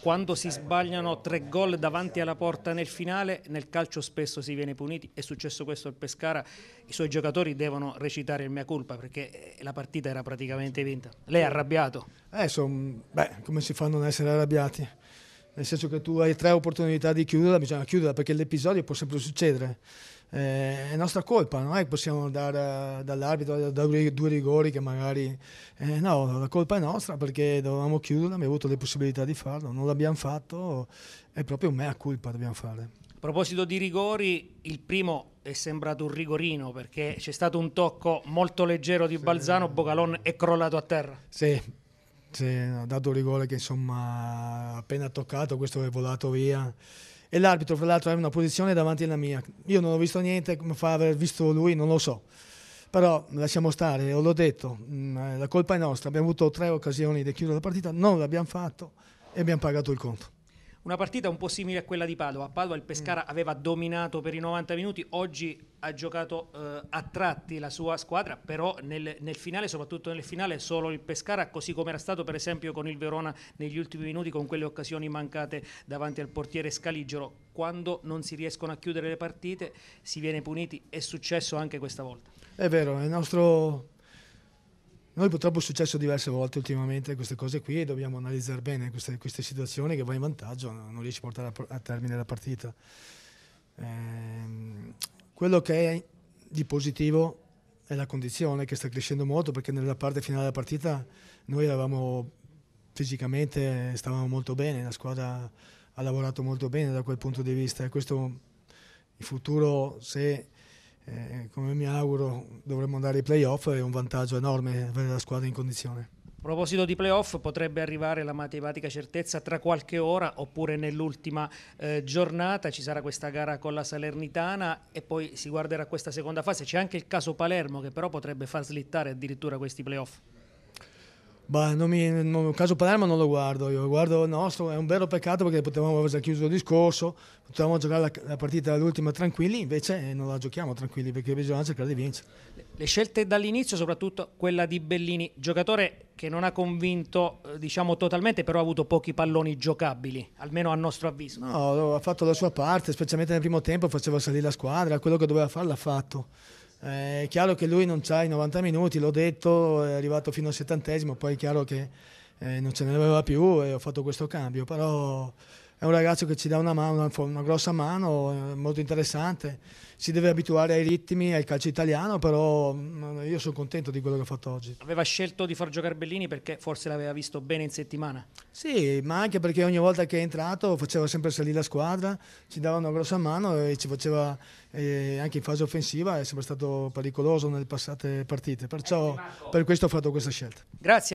Quando si sbagliano tre gol davanti alla porta nel finale, nel calcio spesso si viene puniti, è successo questo al Pescara, i suoi giocatori devono recitare il mia colpa perché eh, la partita era praticamente vinta. Lei è arrabbiato? Eh, son, beh, come si fa a non essere arrabbiati? nel senso che tu hai tre opportunità di chiuderla, bisogna chiuderla perché l'episodio può sempre succedere. Eh, è nostra colpa, non è che possiamo andare eh, dall'arbitro da due rigori che magari eh, no, la colpa è nostra perché dovevamo chiuderla, abbiamo avuto le possibilità di farlo, non l'abbiamo fatto, è proprio mea colpa dobbiamo fare. A proposito di rigori, il primo è sembrato un rigorino perché c'è stato un tocco molto leggero di sì. Balzano, Bocalon è crollato a terra. Sì, cioè, ha dato un rigore che insomma appena toccato questo è volato via e l'arbitro fra l'altro aveva una posizione davanti alla mia io non ho visto niente come fa aver visto lui non lo so però lasciamo stare l'ho detto mm, eh, la colpa è nostra abbiamo avuto tre occasioni di chiudere la partita non l'abbiamo fatto e abbiamo pagato il conto una partita un po' simile a quella di Padova. Padova il Pescara mm. aveva dominato per i 90 minuti, oggi ha giocato eh, a tratti la sua squadra, però nel, nel, finale, soprattutto nel finale, solo il Pescara, così come era stato per esempio con il Verona negli ultimi minuti, con quelle occasioni mancate davanti al portiere Scaligero. Quando non si riescono a chiudere le partite si viene puniti, è successo anche questa volta. È vero, il nostro noi purtroppo è successo diverse volte ultimamente queste cose qui e dobbiamo analizzare bene queste, queste situazioni che va in vantaggio, non riesci a portare a, a termine la partita. Ehm, quello che è di positivo è la condizione che sta crescendo molto perché nella parte finale della partita noi eravamo fisicamente stavamo molto bene, la squadra ha lavorato molto bene da quel punto di vista e questo in futuro se eh, come mi auguro dovremmo andare ai playoff, è un vantaggio enorme avere la squadra in condizione. A proposito di playoff, potrebbe arrivare la matematica certezza tra qualche ora oppure nell'ultima eh, giornata. Ci sarà questa gara con la Salernitana e poi si guarderà questa seconda fase. C'è anche il caso Palermo che però potrebbe far slittare addirittura questi playoff. Bah, non mi, non, caso Palermo non lo guardo, io guardo il nostro, è un vero peccato perché potevamo aver già chiuso il discorso, potevamo giocare la, la partita all'ultima tranquilli, invece eh, non la giochiamo tranquilli perché bisogna cercare di vincere. Le scelte dall'inizio, soprattutto quella di Bellini, giocatore che non ha convinto eh, diciamo totalmente, però ha avuto pochi palloni giocabili, almeno a nostro avviso. No, ha fatto la sua parte, specialmente nel primo tempo faceva salire la squadra, quello che doveva fare l'ha fatto eh, è chiaro che lui non c'ha i 90 minuti, l'ho detto, è arrivato fino al settantesimo, poi è chiaro che eh, non ce ne aveva più e ho fatto questo cambio, però è un ragazzo che ci dà una, mano, una, grossa mano, eh, molto interessante. Si deve abituare ai ritmi, al calcio italiano, però mm, io sono contento di quello che ha fatto oggi. Aveva scelto di far giocare Bellini perché forse l'aveva visto bene in settimana? Sì, ma anche perché ogni volta che è entrato faceva sempre salire la squadra, ci dava una grossa mano e ci faceva eh, anche in fase offensiva, è sempre stato pericoloso nelle passate partite. Perciò ecco, per questo ho fatto questa scelta. Grazie.